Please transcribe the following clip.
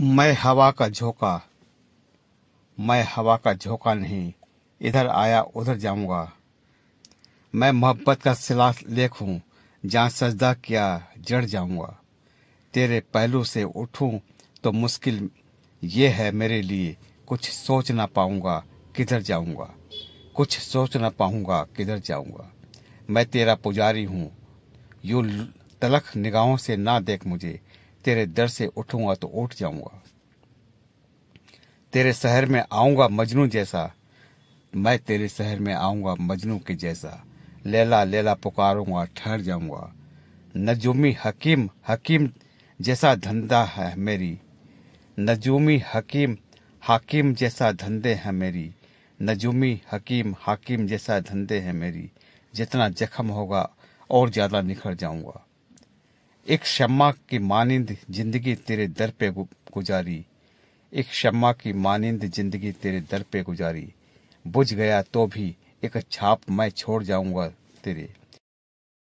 मैं हवा का झोंका मैं हवा का झोंका नहीं इधर आया उधर जाऊंगा मैं मोहब्बत का सिला लेख हूँ जहाँ सजदा किया जड़ जाऊंगा तेरे पहलू से उठूं तो मुश्किल ये है मेरे लिए कुछ सोच ना पाऊंगा किधर जाऊंगा कुछ सोच ना पाऊंगा किधर जाऊंगा मैं तेरा पुजारी हूँ यू तलख निगाहों से ना देख मुझे तेरे दर से उठूंगा तो उठ जाऊंगा तेरे शहर में आऊंगा मजनू जैसा मैं तेरे शहर में आऊंगा मजनू के जैसा लेला लेला पुकारूंगा ठहर जाऊंगा नजूमी हकीम हकीम जैसा धंधा है मेरी नजूमी हकीम हाकिम जैसा धंधे है मेरी नजूमी हकीम हाकिम जैसा धंधे है मेरी जितना जख्म होगा और ज़्यादा निखर जाऊंगा एक शम्मा की मानिंद जिंदगी तेरे दर पे गुजारी एक शम्मा की मानिंद जिंदगी तेरे दर पे गुजारी बुझ गया तो भी एक छाप मैं छोड़ जाऊंगा तेरे